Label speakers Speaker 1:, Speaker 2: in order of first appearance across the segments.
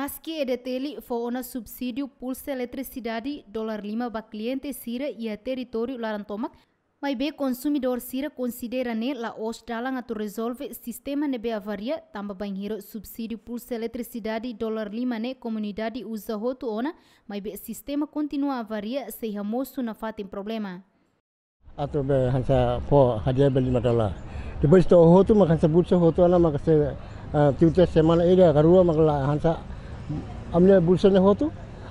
Speaker 1: Maski ada e detele fo ona subsidiu pulsa eletricidade dolar lima ba kliente sira ia teritoriu território larantomac, mas bem consumidor sira konsidera ne la os dalang atu resolve sistema be avaria tamba hiro subsidiu pulsa eletricidade dolar lima ne komunidadi usa hotu ona, mai be sistema kontinua avaria se mosu na fatin problema.
Speaker 2: Atau be hansa po hadiah beli madalah. tiba to hotu makan sebut se hotu ana makan se eh, tiutas semana ida karua makan hansa আমনে বুলছেনে হতো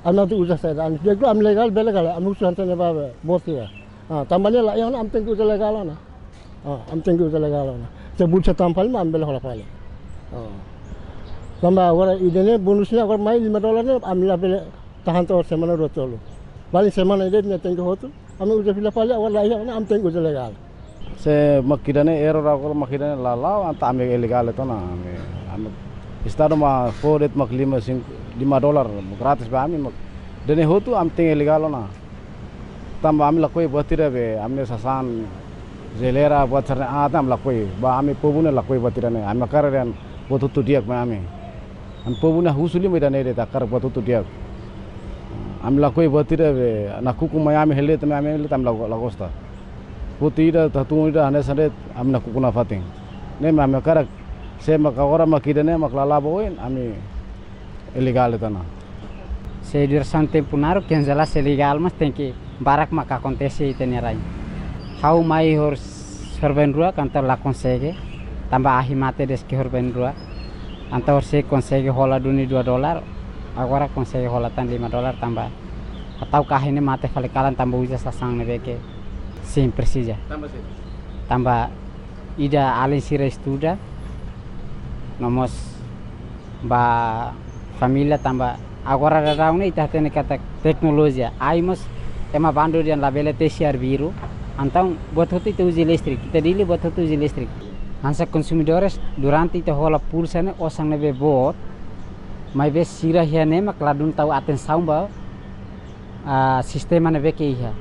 Speaker 2: আমনাতে উজা চাই যেগুলো আমি লেগাল বেলেগ আলো আমি সুহান্তে নেবা বসে হ্যাঁ তাম্বানি লাইন আমতেঙ্কি উজা লেগা আলো না ana আমতেঙ্কি উজা লেগা আলো না যে বুলছে তাম ফাইলে আমি বেলে hola ফাইলে হ্যাঁ lamba agora idene bonusnya agora mais lima dólar né ami lá pela tahan to semana do tolo bali semana ide ne tengo hoto amu udah pila pala agora lá ya am tengo de legal
Speaker 3: se makidane error agora makidane lalau anta ami ilegal to na ami ami estado ma foret maklima cinco 5 dolar gratis ba ami dene hotu am tinge legal na tam ami lakoi batira be amne sasan jelera batarne adam lakoi ba ami pobune lakoi batira ne ami kararen botu tu diak ma ami am pobune husuli me dane re takar botu tu diak am lakoi batira be na kuku ma ami hele tame ami hele tam lagosta putira tatungira hane sare am na kuku na fating ne ma ami karak se makagora makidane maklala boin ami ilegal itu na. Sedir santai punaruk yang jelas
Speaker 4: ilegal mas tengki barak maka kontesi itu nyerai. Hau mai hor sorben rua kantor lakon sege tambah ahi mate deski horben rua. Antar hor sege konsege hola duni dua dolar, agora konsege hola tan lima dolar tambah. Atau ini mate falikalan tambah uja sasang nebeke sim persija. Tambah sih. Tambah ida alisi restuda. nomos ba familia tamba agora rauna um ita tene kata teknologia aimos ema yang labele siar biru antang buat hutu itu uji listrik kita dili buat hutu uji listrik hansa konsumidores durante ita hola pulsa ne osang nebe bot mai be sira hia ne mak ladun tau aten saumba a sistema be ke hia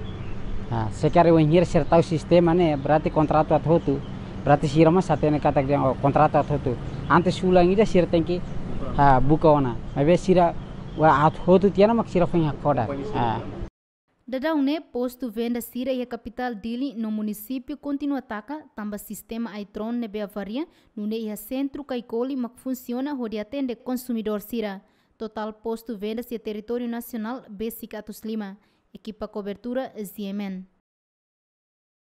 Speaker 4: sekare o sertau sistema ne berarti contrato at hotu berarti sira mas atene kata yang at hotu antes ulang ida sirtengki bukawana mabe sira wa at hotu tiana mak sira fanya koda
Speaker 1: Dadão né posto venda sira e a capital dele no município continua ataca tamba sistema Aitron ne Beavaria no ne centro Caicoli mak funciona hodi atende consumidor sira. Total posto venda se território nacional b lima Equipa cobertura Ziemen.